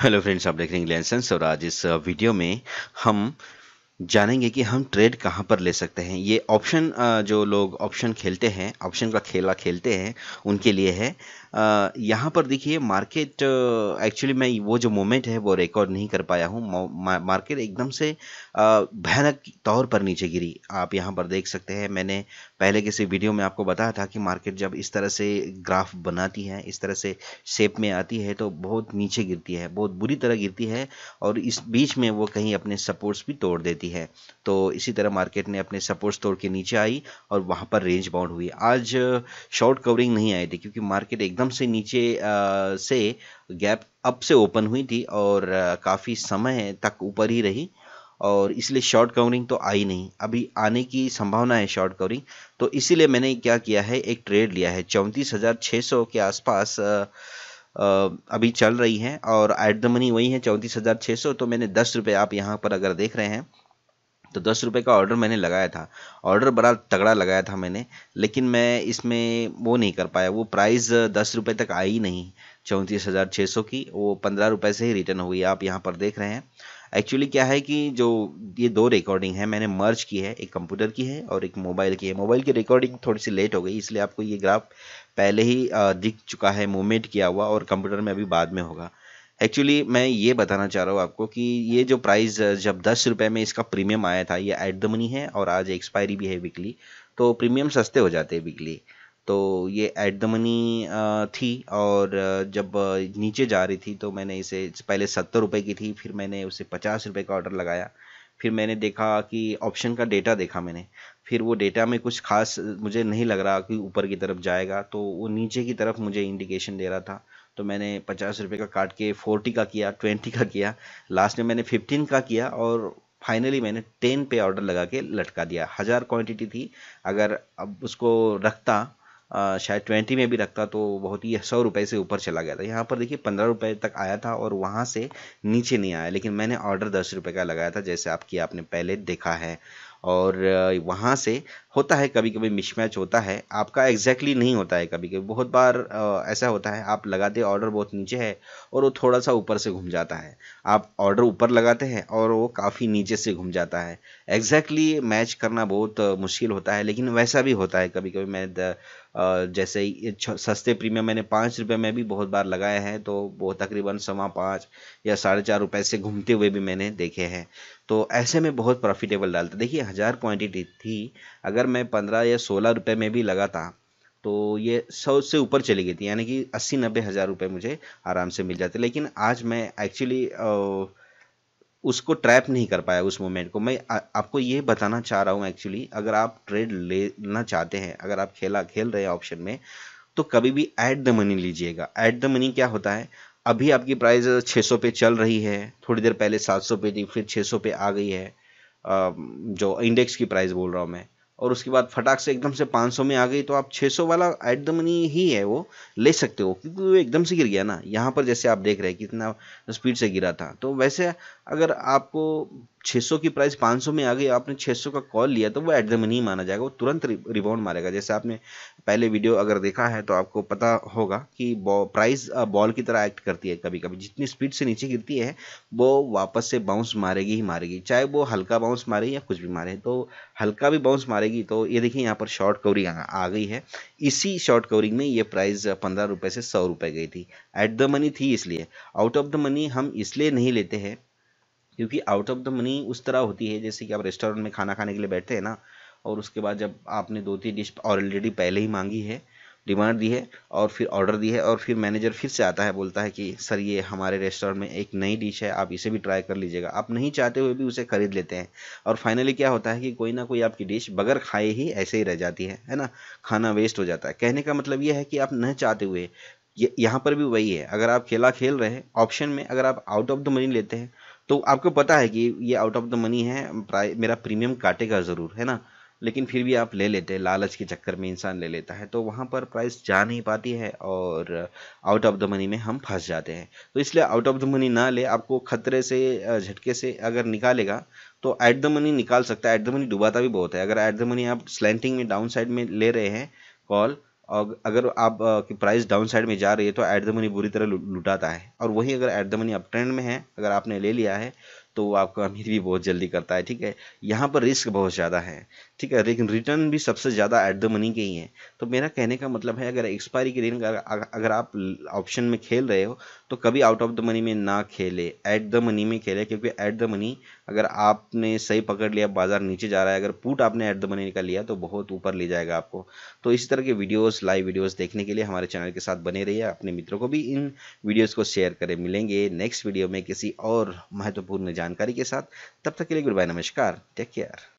hello friends आप देख रहे हैं और आज इस वीडियो में हम जानेंगे कि हम ट्रेड कहाँ पर ले सकते हैं ये ऑप्शन जो लोग ऑप्शन खेलते हैं ऑप्शन का खेला खेलते हैं उनके लिए है यहाँ पर देखिए मार्केट एक्चुअली मैं वो जो मोमेंट है वो रिकॉर्ड नहीं कर पाया हूँ मार्केट एकदम से भयानक तौर पर नीचे गिरी आप यहाँ पर देख सकते हैं मैंने पहले किसी वीडियो में आपको बताया था कि मार्केट जब इस तरह से ग्राफ बनाती है इस तरह से शेप में आती है तो बहुत नीचे गिरती है बहुत बुरी तरह गिरती है और इस बीच में वो कहीं अपने सपोर्ट्स भी तोड़ देती है तो इसी तरह मार्केट ने अपने सपोर्ट्स तोड़ के नीचे आई और वहाँ पर रेंज बाउंड हुई आज शॉर्ट कवरिंग नहीं आई थी क्योंकि मार्केट एकदम एकदम से नीचे से गैप अप से ओपन हुई थी और काफ़ी समय तक ऊपर ही रही और इसलिए शॉर्ट कवरिंग तो आई नहीं अभी आने की संभावना है शॉर्ट कवरिंग तो इसीलिए मैंने क्या किया है एक ट्रेड लिया है चौंतीस हज़ार छः सौ के आसपास अभी चल रही है और एट द मनी वही है चौंतीस हज़ार छः सौ तो मैंने दस रुपये आप यहाँ पर अगर देख रहे हैं तो दस रुपये का ऑर्डर मैंने लगाया था ऑर्डर बड़ा तगड़ा लगाया था मैंने लेकिन मैं इसमें वो नहीं कर पाया वो प्राइस दस रुपये तक आई नहीं चौंतीस हज़ार छः सौ की वो पंद्रह रुपये से ही रिटर्न हुई आप यहाँ पर देख रहे हैं एक्चुअली क्या है कि जो ये दो रिकॉर्डिंग है मैंने मर्ज की है एक कंप्यूटर की है और एक मोबाइल की है मोबाइल की रिकॉर्डिंग थोड़ी सी लेट हो गई इसलिए आपको ये ग्राफ पहले ही दिख चुका है मूवमेंट किया हुआ और कंप्यूटर में अभी बाद में होगा एक्चुअली मैं ये बताना चाह रहा हूँ आपको कि ये जो प्राइस जब दस रुपये में इसका प्रीमियम आया था ये एट द मनी है और आज एक्सपायरी भी है वीकली तो प्रीमियम सस्ते हो जाते हैं वीकली तो ये एट द मनी थी और जब नीचे जा रही थी तो मैंने इसे पहले सत्तर रुपये की थी फिर मैंने उसे पचास रुपये का ऑर्डर लगाया फिर मैंने देखा कि ऑप्शन का डेटा देखा मैंने फिर वो डेटा में कुछ खास मुझे नहीं लग रहा कि ऊपर की तरफ जाएगा तो वो नीचे की तरफ मुझे इंडिकेशन दे रहा था तो मैंने पचास रुपये का काट के फोर्टी का किया ट्वेंटी का किया लास्ट में मैंने फिफ्टीन का किया और फाइनली मैंने टेन पे ऑर्डर लगा के लटका दिया हज़ार क्वांटिटी थी अगर अब उसको रखता शायद ट्वेंटी में भी रखता तो बहुत ही सौ रुपये से ऊपर चला गया था यहाँ पर देखिए पंद्रह रुपये तक आया था और वहाँ से नीचे नहीं आया लेकिन मैंने ऑर्डर दस रुपये का लगाया था जैसे आपकी आपने पहले देखा है और वहाँ से होता है कभी कभी मिसमैच होता है आपका एग्जैक्टली नहीं होता है कभी कभी बहुत बार ऐसा होता है आप लगाते ऑर्डर बहुत नीचे है और वो थोड़ा सा ऊपर से घूम जाता है आप ऑर्डर ऊपर लगाते हैं और वो काफ़ी नीचे से घूम जाता है एग्जैक्टली मैच करना बहुत मुश्किल होता है लेकिन वैसा भी होता है कभी कभी मैं जैसे सस्ते प्रीमियम मैंने पाँच रुपये में भी बहुत बार लगाए हैं तो वो तकरीबन सवा पाँच या साढ़े चार रुपये से घूमते हुए भी मैंने देखे हैं तो ऐसे में बहुत प्रॉफिटेबल डालता देखिए हज़ार क्वान्टिटी थी अगर मैं पंद्रह या सोलह रुपये में भी लगाता तो ये सौ से ऊपर चली गई थी यानी कि अस्सी नब्बे हज़ार रुपये मुझे आराम से मिल जाते लेकिन आज मैं एक्चुअली उसको ट्रैप नहीं कर पाया उस मोमेंट को मैं आ, आपको ये बताना चाह रहा हूँ एक्चुअली अगर आप ट्रेड लेना चाहते हैं अगर आप खेला खेल रहे हैं ऑप्शन में तो कभी भी ऐट द मनी लीजिएगा ऐट द मनी क्या होता है अभी आपकी प्राइस 600 पे चल रही है थोड़ी देर पहले 700 पे थी फिर 600 पे आ गई है जो इंडेक्स की प्राइस बोल रहा हूँ मैं और उसके बाद फटाक से एकदम से 500 में आ गई तो आप 600 वाला एट द मनी ही है वो ले सकते हो क्योंकि वो एकदम से गिर गया ना यहाँ पर जैसे आप देख रहे हैं कितना स्पीड से गिरा था तो वैसे अगर आपको 600 की प्राइस 500 में आ गई आपने 600 का कॉल लिया तो वो एट द मनी माना जाएगा वो तुरंत रिबाउंड मारेगा जैसे आपने पहले वीडियो अगर देखा है तो आपको पता होगा कि बॉ, प्राइस बॉल की तरह एक्ट करती है कभी कभी जितनी स्पीड से नीचे गिरती है वो वापस से बाउंस मारेगी ही मारेगी चाहे वो हल्का बाउंस मारे या कुछ भी मारे तो हल्का भी बाउंस मारेगी तो ये देखिए यहाँ पर शॉर्ट कवरिंग आ गई है इसी शॉर्ट कवरिंग में ये प्राइस पंद्रह रुपये से सौ रुपए गई थी एट द मनी थी इसलिए आउट ऑफ द मनी हम इसलिए नहीं लेते हैं क्योंकि आउट ऑफ द मनी उस तरह होती है जैसे कि आप रेस्टोरेंट में खाना खाने के लिए बैठते हैं ना और उसके बाद जब आपने दो तीन डिश ऑलरेडी पहले ही मांगी है डिमांड दी है और फिर ऑर्डर दी है और फिर मैनेजर फिर से आता है बोलता है कि सर ये हमारे रेस्टोरेंट में एक नई डिश है आप इसे भी ट्राई कर लीजिएगा आप नहीं चाहते हुए भी उसे खरीद लेते हैं और फाइनली क्या होता है कि कोई ना कोई आपकी डिश बगैर खाए ही ऐसे ही रह जाती है है ना खाना वेस्ट हो जाता है कहने का मतलब ये है कि आप न चाहते हुए यहाँ पर भी वही है अगर आप खेला खेल रहे हैं ऑप्शन में अगर आप आउट ऑफ द मनी लेते हैं तो आपको पता है कि ये आउट ऑफ द मनी है मेरा प्रीमियम काटेगा ज़रूर है ना लेकिन फिर भी आप ले लेते हैं लालच के चक्कर में इंसान ले लेता है तो वहाँ पर प्राइस जा नहीं पाती है और आउट ऑफ द मनी में हम फंस जाते हैं तो इसलिए आउट ऑफ द मनी ना ले आपको खतरे से झटके से अगर निकालेगा तो ऐट द मनी निकाल सकता है ऐट द मनी डुबाता भी बहुत है अगर ऐट द मनी आप स्लैंटिंग में डाउन साइड में ले रहे हैं कॉल और अगर आप की प्राइस डाउन साइड में जा रही है तो एट द मनी बुरी तरह लुटाता है और वही अगर at the money up trend में है अगर आपने ले लिया है तो आपका अमीर भी बहुत जल्दी करता है ठीक है यहाँ पर रिस्क बहुत ज़्यादा है ठीक है लेकिन रिटर्न भी सबसे ज़्यादा एट द मनी के ही है तो मेरा कहने का मतलब है अगर एक्सपायरी के दिन अगर आप ऑप्शन में खेल रहे हो तो कभी आउट ऑफ द मनी में ना खेले ऐट द मनी में खेले क्योंकि ऐट द मनी अगर आपने सही पकड़ लिया बाज़ार नीचे जा रहा है अगर पुट आपने एट द मनी का लिया तो बहुत ऊपर ले जाएगा आपको तो इसी तरह के वीडियोज़ लाइव वीडियोज देखने के लिए हमारे चैनल के साथ बने रहिए अपने मित्रों को भी इन वीडियोज़ को शेयर करें मिलेंगे नेक्स्ट वीडियो में किसी और महत्वपूर्ण जानकारी के साथ तब तक के लिए गुड बाय नमस्कार टेक केयर